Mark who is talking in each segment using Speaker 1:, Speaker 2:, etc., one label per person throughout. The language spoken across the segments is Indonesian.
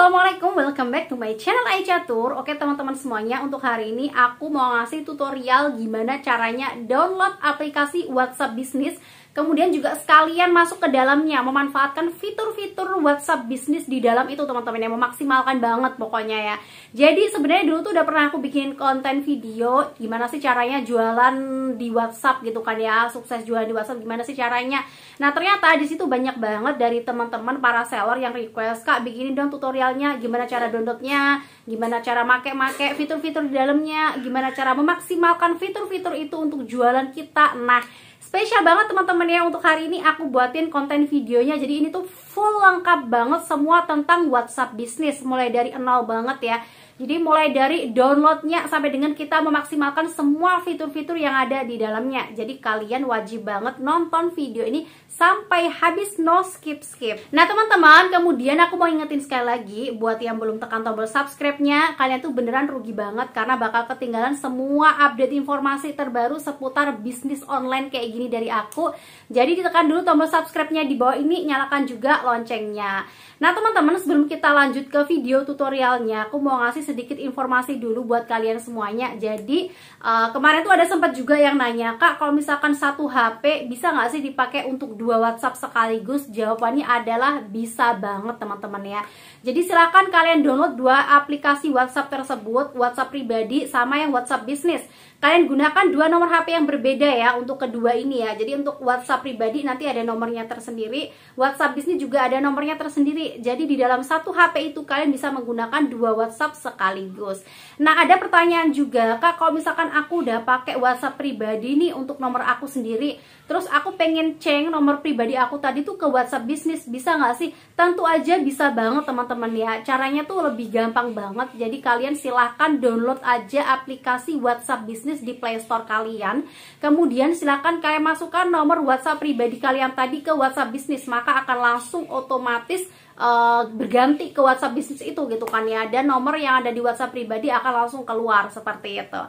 Speaker 1: Assalamualaikum, welcome back to my channel Aicha Tour Oke teman-teman semuanya, untuk hari ini aku mau ngasih tutorial gimana caranya download aplikasi WhatsApp Bisnis Kemudian juga sekalian masuk ke dalamnya, memanfaatkan fitur-fitur WhatsApp bisnis di dalam itu teman-teman yang memaksimalkan banget pokoknya ya. Jadi sebenarnya dulu tuh udah pernah aku bikin konten video gimana sih caranya jualan di WhatsApp gitu kan ya, sukses jualan di WhatsApp gimana sih caranya. Nah, ternyata di situ banyak banget dari teman-teman para seller yang request, "Kak, bikinin dong tutorialnya gimana cara downloadnya, gimana cara make-make fitur-fitur di dalamnya, gimana cara memaksimalkan fitur-fitur itu untuk jualan kita." Nah, Spesial banget teman-teman ya untuk hari ini aku buatin konten videonya Jadi ini tuh full lengkap banget semua tentang WhatsApp bisnis Mulai dari nol banget ya jadi mulai dari downloadnya sampai dengan kita memaksimalkan semua fitur-fitur yang ada di dalamnya. Jadi kalian wajib banget nonton video ini sampai habis no skip-skip. Nah teman-teman, kemudian aku mau ingetin sekali lagi buat yang belum tekan tombol subscribe-nya, kalian tuh beneran rugi banget karena bakal ketinggalan semua update informasi terbaru seputar bisnis online kayak gini dari aku. Jadi ditekan dulu tombol subscribe-nya di bawah ini, nyalakan juga loncengnya. Nah teman-teman, sebelum kita lanjut ke video tutorialnya, aku mau ngasih sedikit informasi dulu buat kalian semuanya. Jadi uh, kemarin tuh ada sempat juga yang nanya, Kak, kalau misalkan satu HP bisa nggak sih dipakai untuk dua WhatsApp sekaligus? Jawabannya adalah bisa banget teman-teman ya. Jadi silahkan kalian download dua aplikasi WhatsApp tersebut, WhatsApp pribadi sama yang WhatsApp bisnis. Kalian gunakan dua nomor HP yang berbeda ya untuk kedua ini ya. Jadi untuk WhatsApp pribadi nanti ada nomornya tersendiri, WhatsApp bisnis juga ada nomornya tersendiri. Jadi di dalam satu HP itu kalian bisa menggunakan dua WhatsApp sekaligus. Nah, ada pertanyaan juga, Kak, kalau misalkan aku udah pakai WhatsApp pribadi nih untuk nomor aku sendiri, terus aku pengen ceng nomor pribadi aku tadi tuh ke WhatsApp bisnis, bisa nggak sih? Tentu aja bisa banget teman-teman ya. Caranya tuh lebih gampang banget. Jadi kalian silahkan download aja aplikasi WhatsApp bisnis di Play Store kalian. Kemudian silahkan kalian masukkan nomor WhatsApp pribadi kalian tadi ke WhatsApp bisnis, maka akan langsung otomatis uh, berganti ke WhatsApp bisnis itu gitu kan ya dan nomor yang ada di WhatsApp pribadi akan langsung keluar seperti itu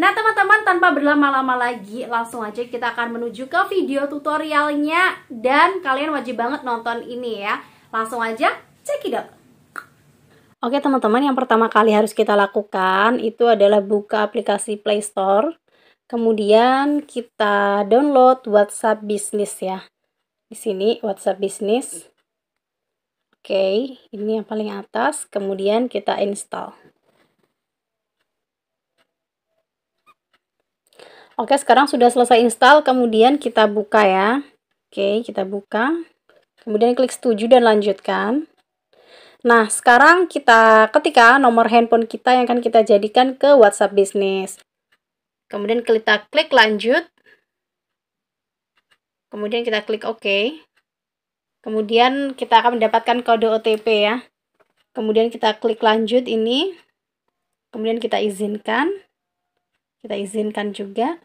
Speaker 1: nah teman-teman tanpa berlama-lama lagi langsung aja kita akan menuju ke video tutorialnya dan kalian wajib banget nonton ini ya langsung aja cekidot. Oke teman-teman yang pertama kali harus kita lakukan itu adalah buka aplikasi Play Store kemudian kita download WhatsApp Business ya di sini WhatsApp Business. Oke, ini yang paling atas, kemudian kita install. Oke, sekarang sudah selesai install, kemudian kita buka ya. Oke, kita buka. Kemudian klik setuju dan lanjutkan. Nah, sekarang kita ketika nomor handphone kita yang akan kita jadikan ke WhatsApp bisnis. Kemudian kita klik lanjut. Kemudian kita klik OK. Kemudian kita akan mendapatkan kode OTP ya. Kemudian kita klik lanjut ini. Kemudian kita izinkan. Kita izinkan juga.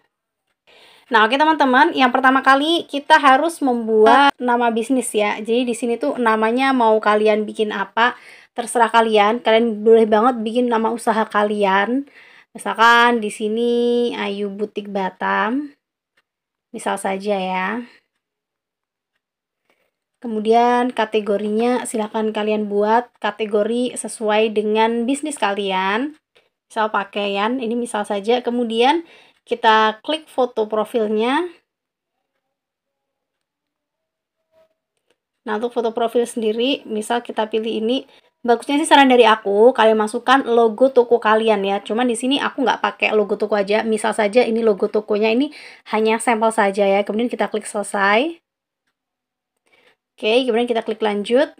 Speaker 1: Nah, oke okay, teman-teman, yang pertama kali kita harus membuat nama bisnis ya. Jadi di sini tuh namanya mau kalian bikin apa, terserah kalian. Kalian boleh banget bikin nama usaha kalian. Misalkan di sini Ayu Butik Batam. Misal saja ya. Kemudian kategorinya silahkan kalian buat kategori sesuai dengan bisnis kalian. Misal pakaian, ini misal saja. Kemudian kita klik foto profilnya. Nah, untuk foto profil sendiri, misal kita pilih ini. Bagusnya sih saran dari aku, kalian masukkan logo toko kalian ya. Cuman di sini aku nggak pakai logo toko aja. Misal saja ini logo tokonya ini hanya sampel saja ya. Kemudian kita klik selesai. Oke, kemudian kita klik lanjut.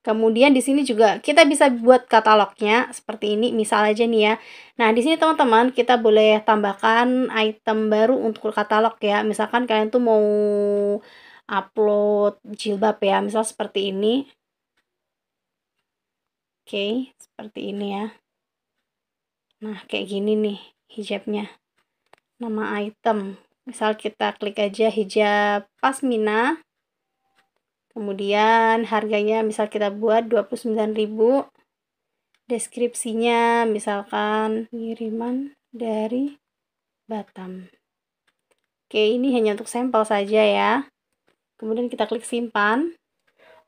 Speaker 1: Kemudian di sini juga kita bisa buat katalognya seperti ini, misal aja nih ya. Nah, di sini teman-teman kita boleh tambahkan item baru untuk katalog ya. Misalkan kalian tuh mau upload jilbab ya, misal seperti ini. Oke, seperti ini ya. Nah, kayak gini nih hijabnya. Nama item. Misal kita klik aja hijab pasmina kemudian harganya misal kita buat 29.000 deskripsinya misalkan kiriman dari Batam oke ini hanya untuk sampel saja ya kemudian kita klik simpan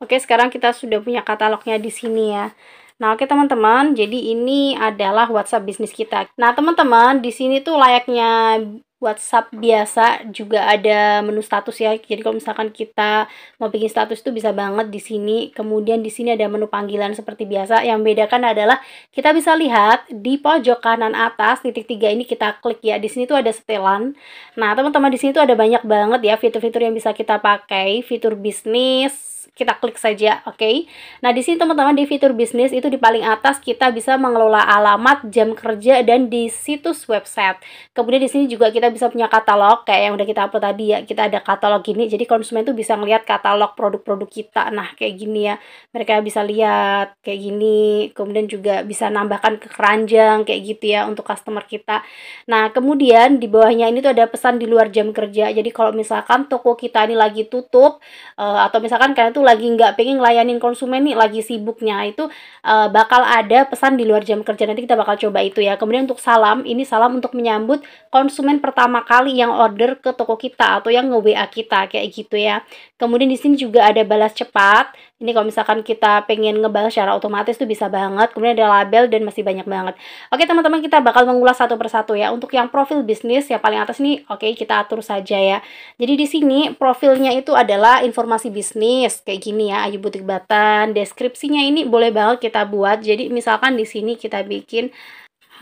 Speaker 1: oke sekarang kita sudah punya katalognya di sini ya Nah, oke teman-teman, jadi ini adalah WhatsApp bisnis kita. Nah, teman-teman, di sini tuh layaknya WhatsApp biasa juga ada menu status ya. Jadi kalau misalkan kita mau bikin status itu bisa banget di sini. Kemudian di sini ada menu panggilan seperti biasa. Yang bedakan adalah kita bisa lihat di pojok kanan atas titik tiga ini kita klik ya. Di sini tuh ada setelan. Nah, teman-teman di sini tuh ada banyak banget ya fitur-fitur yang bisa kita pakai, fitur bisnis, kita klik saja, oke. Okay? Nah, di sini teman-teman di fitur bisnis itu di paling atas kita bisa mengelola alamat, jam kerja dan di situs website. Kemudian di sini juga kita bisa punya katalog kayak yang udah kita upload tadi ya. Kita ada katalog ini, Jadi konsumen tuh bisa ngelihat katalog produk-produk kita. Nah, kayak gini ya. Mereka bisa lihat kayak gini. Kemudian juga bisa nambahkan ke keranjang kayak gitu ya untuk customer kita. Nah, kemudian di bawahnya ini tuh ada pesan di luar jam kerja. Jadi kalau misalkan toko kita ini lagi tutup uh, atau misalkan kalian tuh lagi nggak pengen layanin konsumen nih lagi sibuknya itu uh, bakal ada pesan di luar jam kerja nanti kita bakal coba itu ya kemudian untuk salam ini salam untuk menyambut konsumen pertama kali yang order ke toko kita atau yang nge WA kita kayak gitu ya kemudian di sini juga ada balas cepat ini kalau misalkan kita pengen ngebahas secara otomatis tuh bisa banget. Kemudian ada label dan masih banyak banget. Oke teman-teman kita bakal mengulas satu persatu ya. Untuk yang profil bisnis yang paling atas nih, oke okay, kita atur saja ya. Jadi di sini profilnya itu adalah informasi bisnis kayak gini ya, Ayu Butik Batan. Deskripsinya ini boleh banget kita buat. Jadi misalkan di sini kita bikin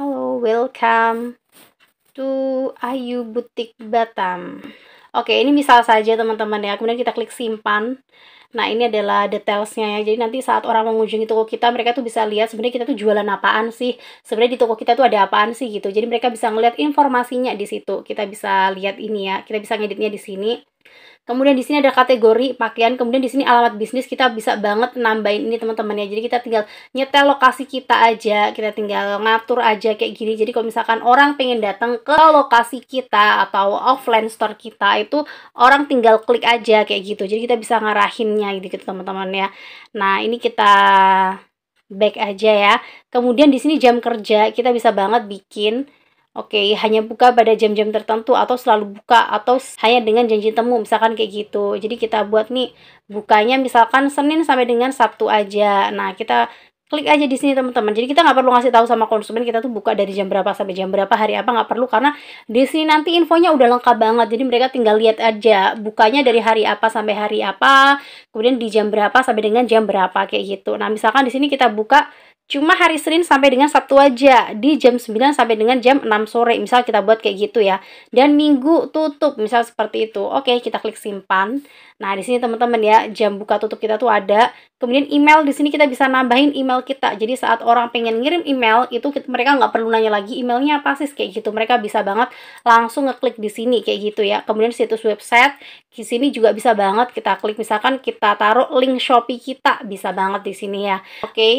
Speaker 1: halo welcome to Ayu Butik Batam. Oke, ini misal saja teman-teman ya. Kemudian kita klik simpan. Nah, ini adalah detailsnya ya. Jadi nanti saat orang mengunjungi toko kita, mereka tuh bisa lihat sebenarnya kita tuh jualan apaan sih. Sebenarnya di toko kita tuh ada apaan sih gitu. Jadi mereka bisa ngelihat informasinya di situ. Kita bisa lihat ini ya. Kita bisa ngeditnya di sini. Kemudian di sini ada kategori pakaian, kemudian di sini alamat bisnis kita bisa banget nambahin ini teman-teman ya. Jadi kita tinggal nyetel lokasi kita aja, kita tinggal ngatur aja kayak gini. Jadi kalau misalkan orang pengen datang ke lokasi kita atau offline store kita itu orang tinggal klik aja kayak gitu. Jadi kita bisa ngarahinnya gitu teman-teman ya. Nah, ini kita back aja ya. Kemudian di sini jam kerja kita bisa banget bikin Oke, okay, hanya buka pada jam-jam tertentu atau selalu buka atau hanya dengan janji temu misalkan kayak gitu. Jadi kita buat nih bukanya misalkan Senin sampai dengan Sabtu aja. Nah, kita klik aja di sini teman-teman. Jadi kita nggak perlu ngasih tahu sama konsumen kita tuh buka dari jam berapa sampai jam berapa hari apa nggak perlu karena di sini nanti infonya udah lengkap banget. Jadi mereka tinggal lihat aja bukanya dari hari apa sampai hari apa, kemudian di jam berapa sampai dengan jam berapa kayak gitu. Nah, misalkan di sini kita buka cuma hari Senin sampai dengan Sabtu aja di jam 9 sampai dengan jam 6 sore misal kita buat kayak gitu ya dan Minggu tutup misal seperti itu oke kita klik simpan Nah, di sini teman-teman ya, jam buka tutup kita tuh ada. Kemudian email di sini kita bisa nambahin email kita. Jadi saat orang pengen ngirim email itu kita, mereka nggak perlu nanya lagi emailnya apa sih kayak gitu. Mereka bisa banget langsung ngeklik di sini kayak gitu ya. Kemudian situs website di sini juga bisa banget kita klik misalkan kita taruh link Shopee kita bisa banget di sini ya. Oke. Okay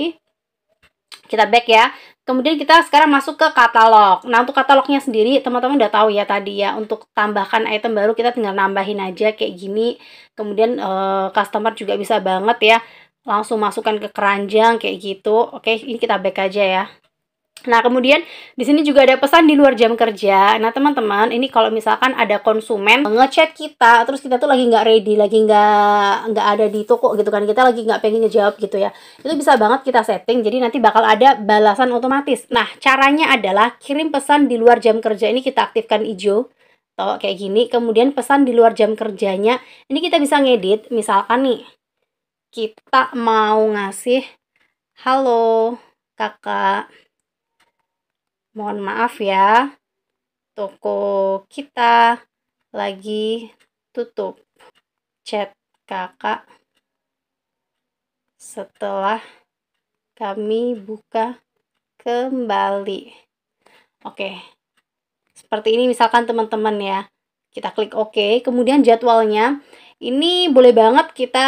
Speaker 1: kita back ya. Kemudian kita sekarang masuk ke katalog. Nah, untuk katalognya sendiri teman-teman udah tahu ya tadi ya untuk tambahkan item baru kita tinggal nambahin aja kayak gini. Kemudian uh, customer juga bisa banget ya langsung masukkan ke keranjang kayak gitu. Oke, ini kita back aja ya. Nah, kemudian di sini juga ada pesan di luar jam kerja. Nah, teman-teman, ini kalau misalkan ada konsumen ngechat kita, terus kita tuh lagi nggak ready, lagi nggak nggak ada di toko gitu kan, kita lagi nggak pengen ngejawab gitu ya. Itu bisa banget kita setting, jadi nanti bakal ada balasan otomatis. Nah, caranya adalah kirim pesan di luar jam kerja ini kita aktifkan hijau atau kayak gini. Kemudian pesan di luar jam kerjanya, ini kita bisa ngedit. Misalkan nih, kita mau ngasih, halo kakak mohon maaf ya toko kita lagi tutup chat kakak setelah kami buka kembali oke seperti ini misalkan teman-teman ya kita klik OK kemudian jadwalnya ini boleh banget kita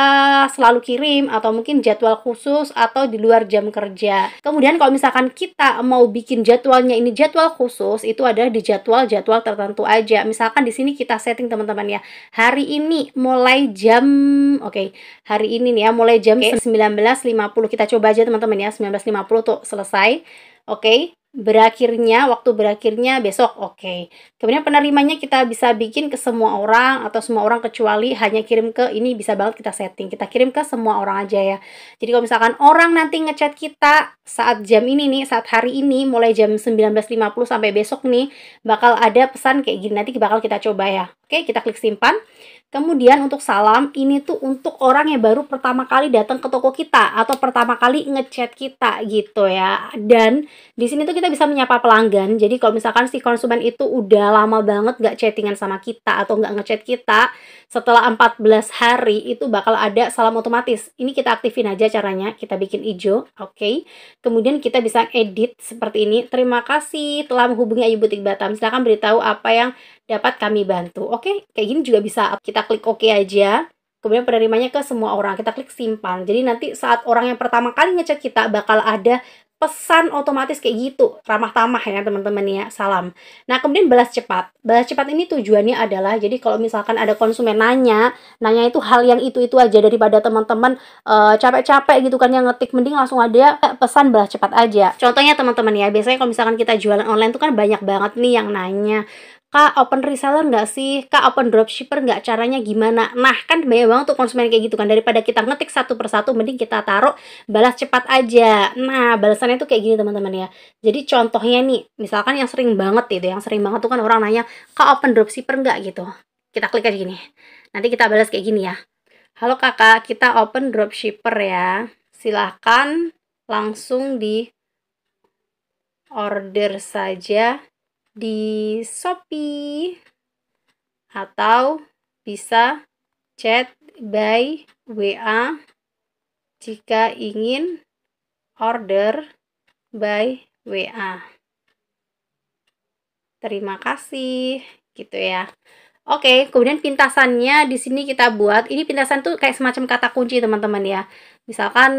Speaker 1: selalu kirim atau mungkin jadwal khusus atau di luar jam kerja. Kemudian kalau misalkan kita mau bikin jadwalnya ini jadwal khusus itu ada di jadwal-jadwal tertentu aja. Misalkan di sini kita setting teman-teman ya. Hari ini mulai jam oke, okay, hari ini nih ya mulai jam okay. 19.50 kita coba aja teman-teman ya 19.50 tuh selesai. Oke. Okay berakhirnya waktu berakhirnya besok oke okay. kemudian penerimanya kita bisa bikin ke semua orang atau semua orang kecuali hanya kirim ke ini bisa banget kita setting kita kirim ke semua orang aja ya jadi kalau misalkan orang nanti ngechat kita saat jam ini nih saat hari ini mulai jam 19.50 sampai besok nih bakal ada pesan kayak gini nanti bakal kita coba ya oke okay, kita klik simpan Kemudian untuk salam ini tuh untuk orang yang baru pertama kali datang ke toko kita atau pertama kali ngechat kita gitu ya. Dan di sini tuh kita bisa menyapa pelanggan. Jadi kalau misalkan si konsumen itu udah lama banget gak chattingan sama kita atau gak ngechat kita, setelah 14 hari itu bakal ada salam otomatis. Ini kita aktifin aja caranya. Kita bikin hijau, oke. Okay. Kemudian kita bisa edit seperti ini. Terima kasih telah menghubungi Ayu Butik Batam. Silahkan beritahu apa yang dapat kami bantu. Oke, kayak gini juga bisa kita klik oke okay aja. Kemudian penerimanya ke semua orang. Kita klik simpan. Jadi nanti saat orang yang pertama kali ngecek kita bakal ada pesan otomatis kayak gitu. Ramah-tamah ya teman-teman ya. Salam. Nah, kemudian balas cepat. Balas cepat ini tujuannya adalah jadi kalau misalkan ada konsumen nanya, nanya itu hal yang itu-itu aja daripada teman-teman eh, capek-capek gitu kan yang ngetik mending langsung ada eh, pesan balas cepat aja. Contohnya teman-teman ya, biasanya kalau misalkan kita jualan online tuh kan banyak banget nih yang nanya kak open reseller nggak sih kak open dropshipper nggak caranya gimana nah kan banyak banget tuh konsumen kayak gitu kan daripada kita ngetik satu persatu mending kita taruh balas cepat aja nah balasannya tuh kayak gini teman-teman ya jadi contohnya nih misalkan yang sering banget itu yang sering banget tuh kan orang nanya kak open dropshipper nggak gitu kita klik aja gini nanti kita balas kayak gini ya halo kakak kita open dropshipper ya silahkan langsung di order saja di Shopee atau bisa chat by WA jika ingin order by WA. Terima kasih gitu ya. Oke, kemudian pintasannya di sini kita buat. Ini pintasan tuh kayak semacam kata kunci teman-teman ya. Misalkan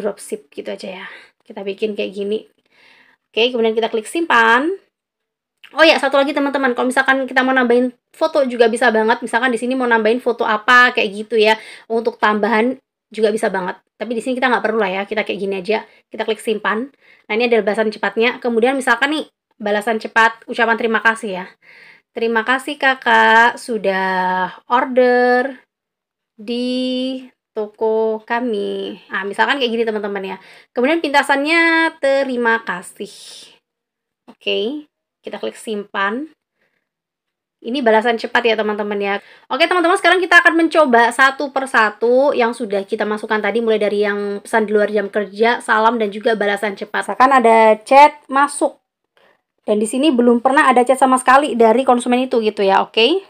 Speaker 1: dropship gitu aja ya. Kita bikin kayak gini. Oke, kemudian kita klik simpan. Oh ya, satu lagi teman-teman, kalau misalkan kita mau nambahin foto juga bisa banget. Misalkan di sini mau nambahin foto apa kayak gitu ya. Untuk tambahan juga bisa banget. Tapi di sini kita nggak perlu lah ya, kita kayak gini aja. Kita klik simpan. Nah, ini adalah balasan cepatnya. Kemudian misalkan nih balasan cepat ucapan terima kasih ya. Terima kasih Kakak sudah order di toko kami. Ah misalkan kayak gini teman-teman ya. Kemudian pintasannya terima kasih. Oke. Okay kita klik simpan ini balasan cepat ya teman-teman ya oke teman-teman sekarang kita akan mencoba satu persatu yang sudah kita masukkan tadi mulai dari yang pesan di luar jam kerja salam dan juga balasan cepat misalkan ada chat masuk dan di sini belum pernah ada chat sama sekali dari konsumen itu gitu ya oke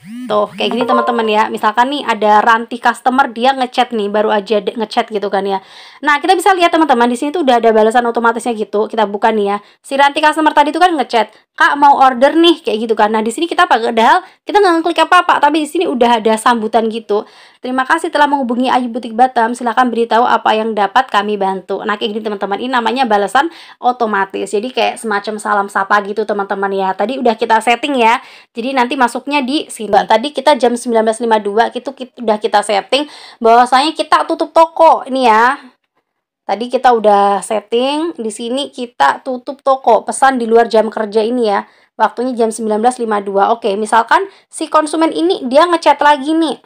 Speaker 1: Tuh, kayak gini teman-teman ya. Misalkan nih ada ranti customer dia ngechat nih, baru aja ngechat gitu kan ya. Nah, kita bisa lihat teman-teman di sini tuh udah ada balasan otomatisnya gitu. Kita buka nih ya. Si ranti customer tadi tuh kan ngechat, "Kak, mau order nih." Kayak gitu kan. Nah, di sini kita padahal kita nggak ngeklik apa-apa, tapi di sini udah ada sambutan gitu. Terima kasih telah menghubungi Ayu Butik Batam. Silahkan beritahu apa yang dapat kami bantu. Nah kayak gini teman-teman, ini namanya balasan otomatis. Jadi kayak semacam salam sapa gitu teman-teman ya. Tadi udah kita setting ya. Jadi nanti masuknya di sini. Tadi kita jam 19.52 itu udah kita setting bahwasanya kita tutup toko ini ya. Tadi kita udah setting, di sini kita tutup toko, pesan di luar jam kerja ini ya. Waktunya jam 19.52. Oke, misalkan si konsumen ini dia ngechat lagi nih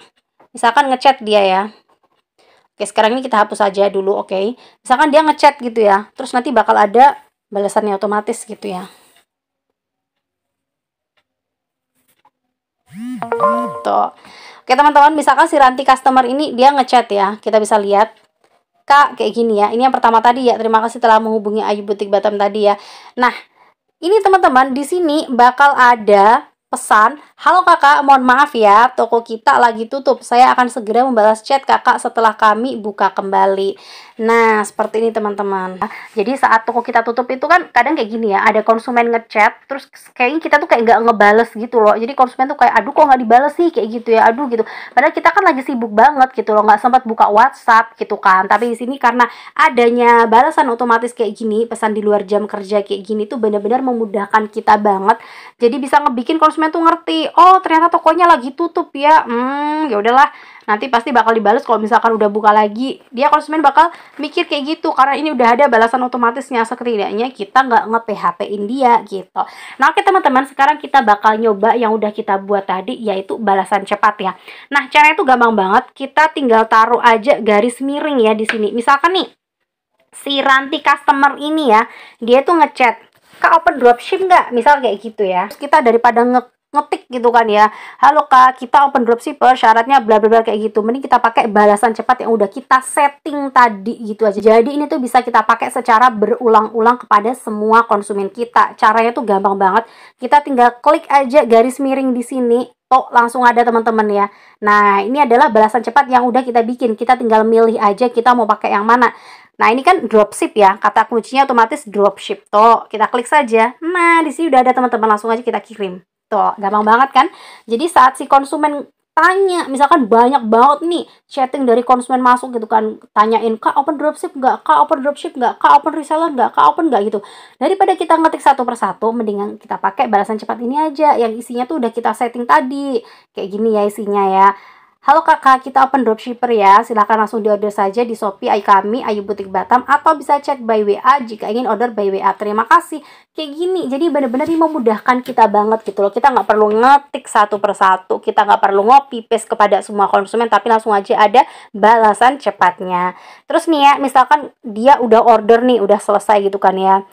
Speaker 1: misalkan ngechat dia ya oke sekarang ini kita hapus aja dulu oke okay? misalkan dia ngechat gitu ya terus nanti bakal ada balasannya otomatis gitu ya tuh oke teman-teman misalkan si Ranti customer ini dia ngechat ya kita bisa lihat Kak, kayak gini ya. Ini yang pertama tadi ya. Terima kasih telah menghubungi Ayu Butik Batam tadi ya. Nah, ini teman-teman di sini bakal ada pesan, halo kakak, mohon maaf ya, toko kita lagi tutup. Saya akan segera membalas chat kakak setelah kami buka kembali. Nah, seperti ini teman-teman. Jadi saat toko kita tutup itu kan kadang kayak gini ya, ada konsumen ngechat, terus kayaknya kita tuh kayak nggak ngebales gitu loh. Jadi konsumen tuh kayak, aduh kok nggak dibales sih, kayak gitu ya, aduh gitu. Padahal kita kan lagi sibuk banget gitu loh, nggak sempat buka WhatsApp gitu kan. Tapi di sini karena adanya balasan otomatis kayak gini, pesan di luar jam kerja kayak gini tuh benar-benar memudahkan kita banget. Jadi bisa ngebikin konsumen tuh ngerti, oh ternyata tokonya lagi tutup ya, hmm ya udahlah nanti pasti bakal dibalas kalau misalkan udah buka lagi dia konsumen bakal mikir kayak gitu karena ini udah ada balasan otomatisnya setidaknya kita nggak nge PHP in dia gitu nah oke teman-teman sekarang kita bakal nyoba yang udah kita buat tadi yaitu balasan cepat ya nah caranya itu gampang banget kita tinggal taruh aja garis miring ya di sini misalkan nih si ranti customer ini ya dia tuh ngechat kak open dropship nggak misal kayak gitu ya Terus kita daripada nge ngetik gitu kan ya halo kak kita open dropshipper syaratnya bla bla bla kayak gitu mending kita pakai balasan cepat yang udah kita setting tadi gitu aja jadi ini tuh bisa kita pakai secara berulang-ulang kepada semua konsumen kita caranya tuh gampang banget kita tinggal klik aja garis miring di sini Oh, langsung ada teman-teman ya. Nah, ini adalah balasan cepat yang udah kita bikin. Kita tinggal milih aja kita mau pakai yang mana. Nah, ini kan dropship ya. Kata kuncinya otomatis dropship. Tuh, kita klik saja. Nah, di sini udah ada teman-teman langsung aja kita kirim. Tuh, gitu. gampang banget kan? Jadi saat si konsumen tanya, misalkan banyak banget nih chatting dari konsumen masuk gitu kan, tanyain, kak open dropship nggak, kak open dropship nggak, kak open reseller nggak, kak open nggak gitu. Daripada kita ngetik satu persatu, mendingan kita pakai balasan cepat ini aja, yang isinya tuh udah kita setting tadi, kayak gini ya isinya ya. Halo kakak, kita open dropshipper ya. Silahkan langsung diorder saja di Shopee, Ayu kami, Ayu Butik Batam, atau bisa cek by WA jika ingin order by WA. Terima kasih. Kayak gini, jadi bener-bener ini memudahkan kita banget gitu loh. Kita nggak perlu ngetik satu persatu, kita nggak perlu ngopi paste kepada semua konsumen, tapi langsung aja ada balasan cepatnya. Terus nih ya, misalkan dia udah order nih, udah selesai gitu kan ya.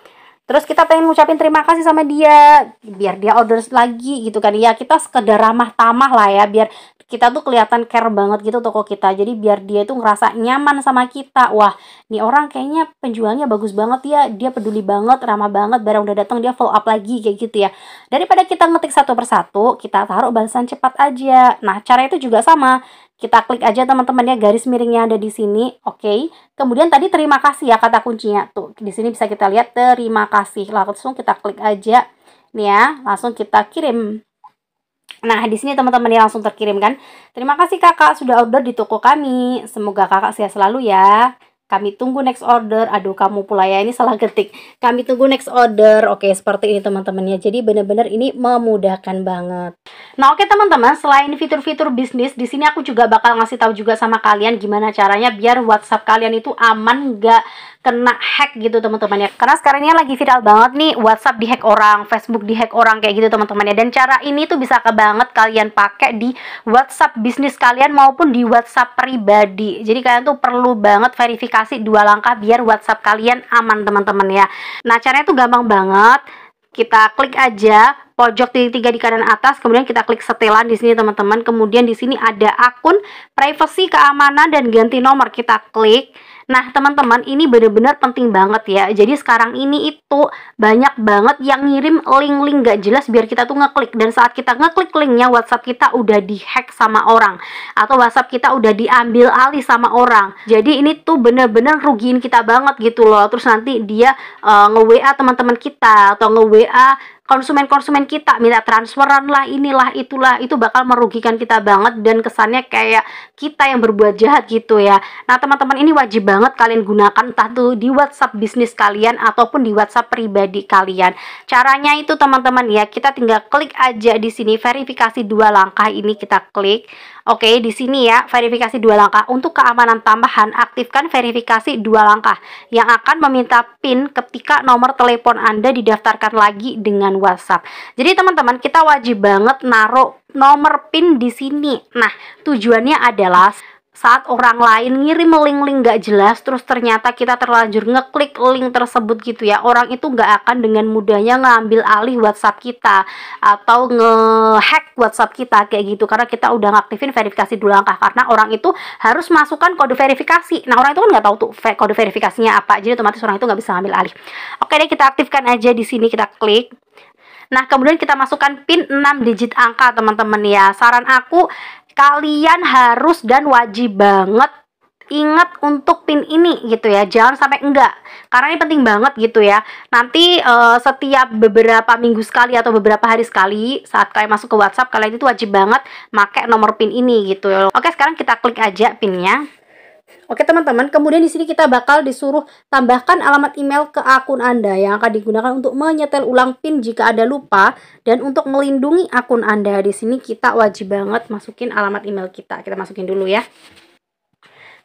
Speaker 1: Terus kita pengen ngucapin terima kasih sama dia, biar dia order lagi gitu kan. Ya kita sekedar ramah tamah lah ya, biar kita tuh kelihatan care banget gitu toko kita jadi biar dia tuh ngerasa nyaman sama kita wah nih orang kayaknya penjualnya bagus banget ya dia peduli banget ramah banget barang udah datang dia follow up lagi kayak gitu ya daripada kita ngetik satu persatu kita taruh balasan cepat aja nah cara itu juga sama kita klik aja teman-teman ya garis miringnya ada di sini oke okay. kemudian tadi terima kasih ya kata kuncinya tuh di sini bisa kita lihat terima kasih langsung kita klik aja nih ya langsung kita kirim Nah, di sini teman-teman ini langsung terkirim kan. Terima kasih kakak sudah order di toko kami. Semoga kakak sehat selalu ya. Kami tunggu next order. Aduh, kamu pula ya ini salah ketik. Kami tunggu next order. Oke, seperti ini teman-teman ya. Jadi benar-benar ini memudahkan banget. Nah, oke teman-teman, selain fitur-fitur bisnis, di sini aku juga bakal ngasih tahu juga sama kalian gimana caranya biar WhatsApp kalian itu aman nggak kena hack gitu teman-teman ya karena sekarang ini lagi viral banget nih WhatsApp dihack orang Facebook dihack orang kayak gitu teman-teman ya dan cara ini tuh bisa banget kalian pakai di WhatsApp bisnis kalian maupun di WhatsApp pribadi jadi kalian tuh perlu banget verifikasi dua langkah biar WhatsApp kalian aman teman-teman ya nah caranya tuh gampang banget kita klik aja pojok titik tiga di kanan atas kemudian kita klik setelan di sini teman-teman kemudian di sini ada akun privasi keamanan dan ganti nomor kita klik Nah, teman-teman, ini bener-bener penting banget ya. Jadi sekarang ini itu banyak banget yang ngirim link-link gak jelas biar kita tuh ngeklik. Dan saat kita ngeklik linknya, WhatsApp kita udah dihack sama orang. Atau WhatsApp kita udah diambil alih sama orang. Jadi ini tuh bener-bener rugiin kita banget gitu loh. Terus nanti dia uh, eh, nge-WA teman-teman kita atau nge-WA konsumen-konsumen kita minta transferan lah inilah itulah itu bakal merugikan kita banget dan kesannya kayak kita yang berbuat jahat gitu ya nah teman-teman ini wajib banget kalian gunakan entah tuh di WhatsApp bisnis kalian ataupun di WhatsApp pribadi kalian caranya itu teman-teman ya kita tinggal klik aja di sini verifikasi dua langkah ini kita klik Oke, di sini ya, verifikasi dua langkah. Untuk keamanan tambahan, aktifkan verifikasi dua langkah yang akan meminta PIN ketika nomor telepon Anda didaftarkan lagi dengan WhatsApp. Jadi teman-teman, kita wajib banget naruh nomor PIN di sini. Nah, tujuannya adalah saat orang lain ngirim link-link gak jelas terus ternyata kita terlanjur ngeklik link tersebut gitu ya orang itu gak akan dengan mudahnya ngambil alih WhatsApp kita atau ngehack WhatsApp kita kayak gitu karena kita udah ngaktifin verifikasi dua langkah karena orang itu harus masukkan kode verifikasi nah orang itu kan gak tahu tuh kode verifikasinya apa jadi otomatis orang itu gak bisa ngambil alih oke deh kita aktifkan aja di sini kita klik Nah, kemudian kita masukkan PIN 6 digit angka, teman-teman ya. Saran aku kalian harus dan wajib banget ingat untuk pin ini gitu ya jangan sampai enggak karena ini penting banget gitu ya nanti uh, setiap beberapa minggu sekali atau beberapa hari sekali saat kalian masuk ke WhatsApp kalian itu wajib banget make nomor pin ini gitu oke sekarang kita klik aja pinnya Oke teman-teman, kemudian di sini kita bakal disuruh tambahkan alamat email ke akun Anda yang akan digunakan untuk menyetel ulang PIN jika ada lupa dan untuk melindungi akun Anda. Di sini kita wajib banget masukin alamat email kita. Kita masukin dulu ya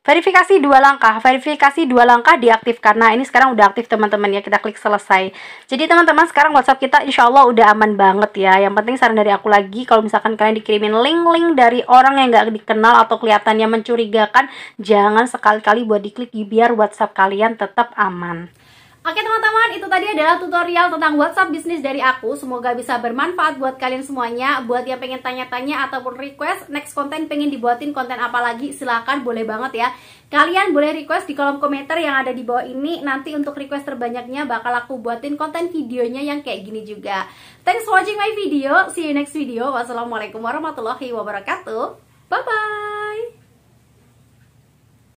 Speaker 1: verifikasi dua langkah verifikasi dua langkah diaktifkan nah ini sekarang udah aktif teman-teman ya kita klik selesai jadi teman-teman sekarang WhatsApp kita insya Allah udah aman banget ya yang penting saran dari aku lagi kalau misalkan kalian dikirimin link-link dari orang yang nggak dikenal atau kelihatannya mencurigakan jangan sekali-kali buat diklik biar WhatsApp kalian tetap aman Oke teman-teman, itu tadi adalah tutorial tentang WhatsApp bisnis dari aku. Semoga bisa bermanfaat buat kalian semuanya. Buat yang pengen tanya-tanya ataupun request next konten pengen dibuatin konten apa lagi, silahkan boleh banget ya. Kalian boleh request di kolom komentar yang ada di bawah ini. Nanti untuk request terbanyaknya bakal aku buatin konten videonya yang kayak gini juga. Thanks for watching my video. See you next video. Wassalamualaikum warahmatullahi wabarakatuh. Bye-bye.